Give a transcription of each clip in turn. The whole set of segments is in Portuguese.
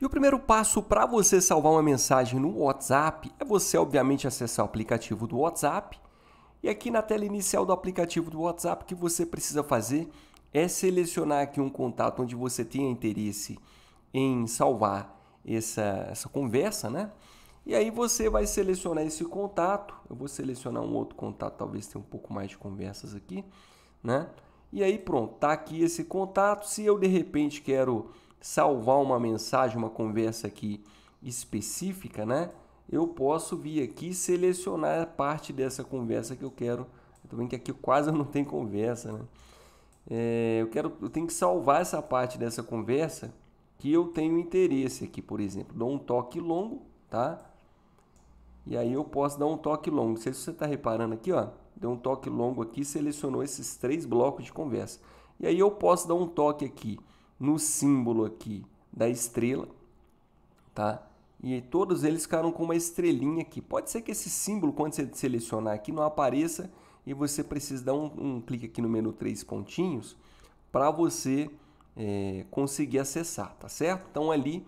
E o primeiro passo para você salvar uma mensagem no WhatsApp é você, obviamente, acessar o aplicativo do WhatsApp. E aqui na tela inicial do aplicativo do WhatsApp, o que você precisa fazer é selecionar aqui um contato onde você tenha interesse em salvar essa, essa conversa, né? E aí você vai selecionar esse contato. Eu vou selecionar um outro contato, talvez tenha um pouco mais de conversas aqui, né? E aí pronto, tá aqui esse contato. Se eu de repente quero salvar uma mensagem, uma conversa aqui específica, né? Eu posso vir aqui selecionar a parte dessa conversa que eu quero. Também que aqui quase não tem conversa, né? É, eu quero, eu tenho que salvar essa parte dessa conversa que eu tenho interesse aqui, por exemplo. Dou um toque longo, tá? E aí eu posso dar um toque longo. Não sei se você está reparando aqui, ó. Deu um toque longo aqui, selecionou esses três blocos de conversa. E aí eu posso dar um toque aqui no símbolo aqui da estrela, tá? E todos eles ficaram com uma estrelinha aqui. Pode ser que esse símbolo, quando você selecionar aqui, não apareça e você precisa dar um, um clique aqui no menu três pontinhos para você é, conseguir acessar, tá certo? Então ali,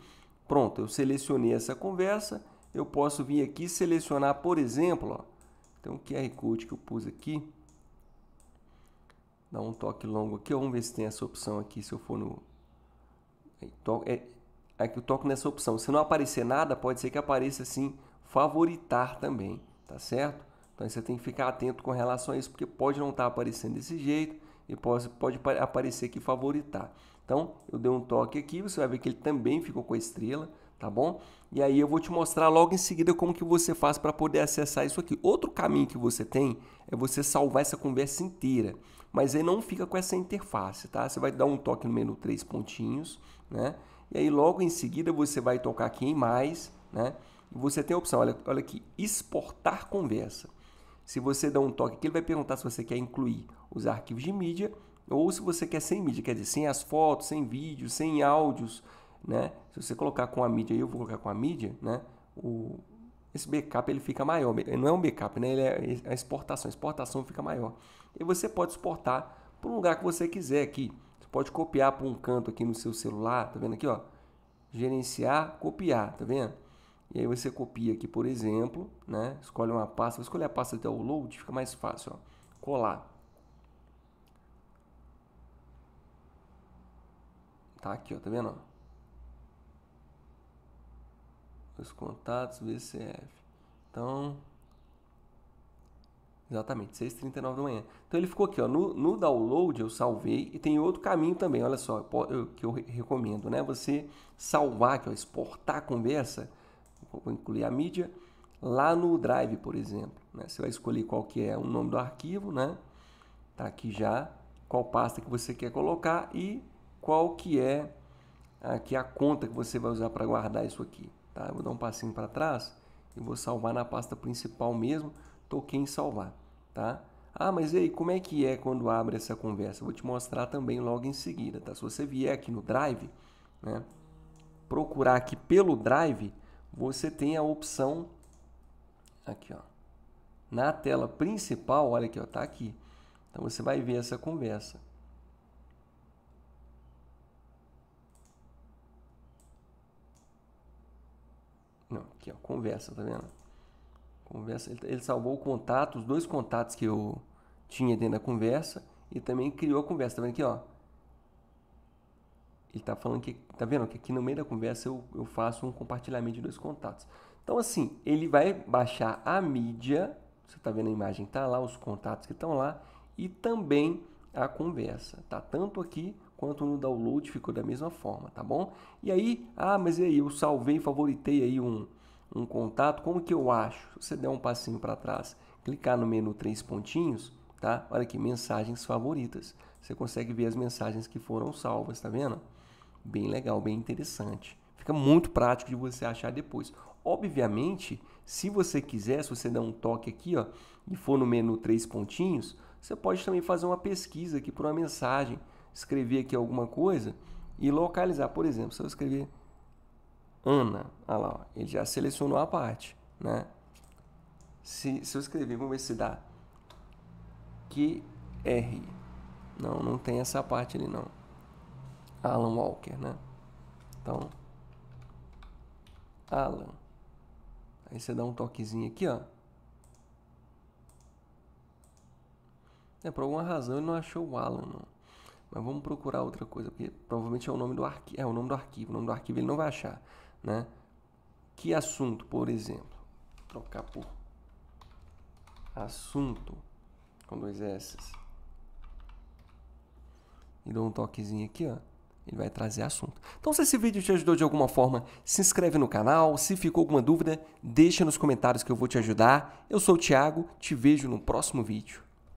pronto, eu selecionei essa conversa, eu posso vir aqui selecionar, por exemplo, ó, tem um QR Code que eu pus aqui, dá um toque longo aqui, vamos ver se tem essa opção aqui, se eu for no é, aqui é eu toco nessa opção. Se não aparecer nada, pode ser que apareça assim, favoritar também, tá certo? Então você tem que ficar atento com relação a isso, porque pode não estar tá aparecendo desse jeito e pode, pode aparecer que favoritar. Então eu dei um toque aqui, você vai ver que ele também ficou com a estrela, tá bom? E aí eu vou te mostrar logo em seguida como que você faz para poder acessar isso aqui. Outro caminho que você tem é você salvar essa conversa inteira mas ele não fica com essa interface, tá? Você vai dar um toque no menu três pontinhos, né? E aí logo em seguida você vai tocar aqui em mais, né? E você tem a opção, olha, olha aqui, exportar conversa. Se você dá um toque aqui, ele vai perguntar se você quer incluir os arquivos de mídia ou se você quer sem mídia, quer dizer, sem as fotos, sem vídeos, sem áudios, né? Se você colocar com a mídia, eu vou colocar com a mídia, né? O, esse backup ele fica maior. Não é um backup, né? É, ele é a exportação. A exportação fica maior. E você pode exportar para um lugar que você quiser aqui. Você pode copiar para um canto aqui no seu celular, tá vendo aqui, ó? Gerenciar, copiar, tá vendo? E aí você copia aqui, por exemplo, né? Escolhe uma pasta, vou escolher a pasta até o load, fica mais fácil, ó. Colar. Tá aqui, ó, tá vendo? os contatos, VCF. Então, Exatamente, 6h39 da manhã. Então ele ficou aqui, ó. No, no download eu salvei e tem outro caminho também, olha só, eu, que eu recomendo, né? Você salvar que ó, exportar a conversa, vou incluir a mídia, lá no Drive, por exemplo. Né? Você vai escolher qual que é o nome do arquivo, né? Tá aqui já, qual pasta que você quer colocar e qual que é aqui a conta que você vai usar para guardar isso aqui. Tá? Eu vou dar um passinho para trás e vou salvar na pasta principal mesmo. Toquei em salvar. Tá? Ah, mas aí como é que é quando abre essa conversa? vou te mostrar também logo em seguida. Tá? Se você vier aqui no Drive, né, procurar aqui pelo Drive, você tem a opção aqui, ó, na tela principal, olha aqui, ó, tá aqui. Então você vai ver essa conversa. Não, aqui ó, conversa, tá vendo? Conversa, ele, ele salvou o contato, os dois contatos que eu tinha dentro da conversa e também criou a conversa, tá vendo aqui ó? Ele tá falando que, tá vendo? Que aqui no meio da conversa eu, eu faço um compartilhamento de dois contatos. Então assim, ele vai baixar a mídia, você tá vendo a imagem, tá lá os contatos que estão lá e também a conversa, tá? Tanto aqui quanto no download ficou da mesma forma, tá bom? E aí, ah, mas e aí, eu salvei, favoritei aí um, um contato, como que eu acho? Se você der um passinho para trás, clicar no menu três pontinhos, tá? Olha aqui, mensagens favoritas. Você consegue ver as mensagens que foram salvas, tá vendo? Bem legal, bem interessante. Fica muito prático de você achar depois. Obviamente, se você quiser, se você der um toque aqui, ó, e for no menu três pontinhos, você pode também fazer uma pesquisa aqui por uma mensagem escrever aqui alguma coisa e localizar. Por exemplo, se eu escrever Ana, olha lá, ele já selecionou a parte, né? Se, se eu escrever, vamos ver se dá QR. Não, não tem essa parte ali não. Alan Walker, né? Então, Alan. Aí você dá um toquezinho aqui, ó. É, por alguma razão ele não achou o Alan, não. Mas vamos procurar outra coisa, porque provavelmente é o nome do arquivo. É o nome do arquivo. O nome do arquivo ele não vai achar, né? Que assunto, por exemplo. Trocar por assunto com dois S. E dou um toquezinho aqui, ó. Ele vai trazer assunto. Então, se esse vídeo te ajudou de alguma forma, se inscreve no canal. Se ficou alguma dúvida, deixa nos comentários que eu vou te ajudar. Eu sou o Thiago, te vejo no próximo vídeo.